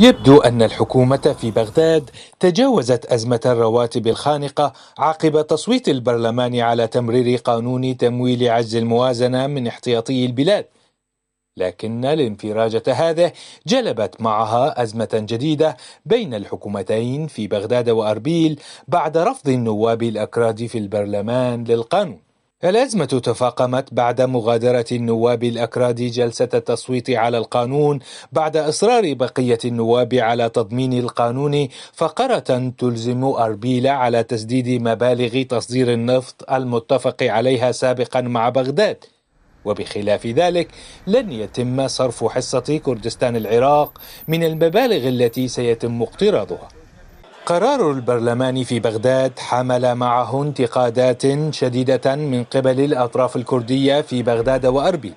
يبدو أن الحكومة في بغداد تجاوزت أزمة الرواتب الخانقة عقب تصويت البرلمان على تمرير قانون تمويل عجز الموازنة من احتياطي البلاد لكن الانفراجة هذه جلبت معها أزمة جديدة بين الحكومتين في بغداد وأربيل بعد رفض النواب الأكراد في البرلمان للقانون الأزمة تفاقمت بعد مغادرة النواب الأكراد جلسة التصويت على القانون بعد إصرار بقية النواب على تضمين القانون فقرة تلزم أربيل على تسديد مبالغ تصدير النفط المتفق عليها سابقا مع بغداد وبخلاف ذلك لن يتم صرف حصة كردستان العراق من المبالغ التي سيتم اقتراضها قرار البرلمان في بغداد حمل معه انتقادات شديدة من قبل الأطراف الكردية في بغداد وأربيل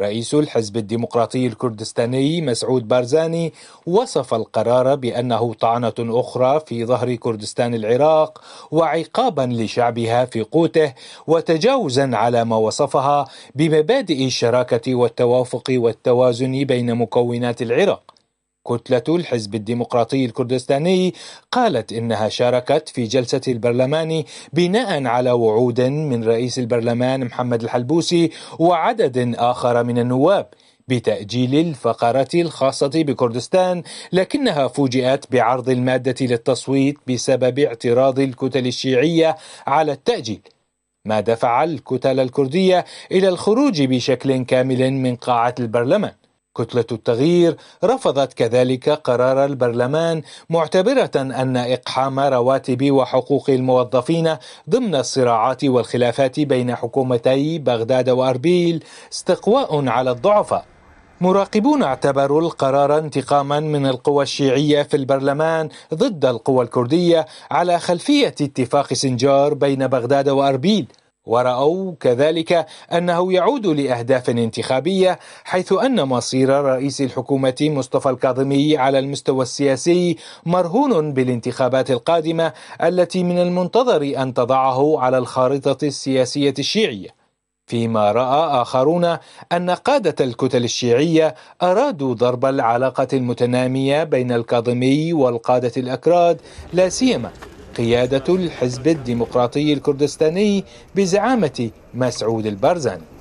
رئيس الحزب الديمقراطي الكردستاني مسعود بارزاني وصف القرار بأنه طعنة أخرى في ظهر كردستان العراق وعقابا لشعبها في قوته وتجاوزا على ما وصفها بمبادئ الشراكة والتوافق والتوازن بين مكونات العراق كتلة الحزب الديمقراطي الكردستاني قالت إنها شاركت في جلسة البرلمان بناء على وعود من رئيس البرلمان محمد الحلبوسي وعدد آخر من النواب بتأجيل الفقرة الخاصة بكردستان لكنها فوجئت بعرض المادة للتصويت بسبب اعتراض الكتل الشيعية على التأجيل ما دفع الكتل الكردية إلى الخروج بشكل كامل من قاعة البرلمان كتلة التغيير رفضت كذلك قرار البرلمان معتبرة أن إقحام رواتب وحقوق الموظفين ضمن الصراعات والخلافات بين حكومتي بغداد وأربيل استقواء على الضعفاء مراقبون اعتبروا القرار انتقاما من القوى الشيعية في البرلمان ضد القوى الكردية على خلفية اتفاق سنجار بين بغداد وأربيل ورأوا كذلك أنه يعود لأهداف انتخابية حيث أن مصير رئيس الحكومة مصطفى الكاظمي على المستوى السياسي مرهون بالانتخابات القادمة التي من المنتظر أن تضعه على الخارطة السياسية الشيعية فيما راى اخرون ان قاده الكتل الشيعيه ارادوا ضرب العلاقه المتناميه بين الكاظمي والقاده الاكراد لا سيما قيادة الحزب الديمقراطي الكردستاني بزعامة مسعود البرزاني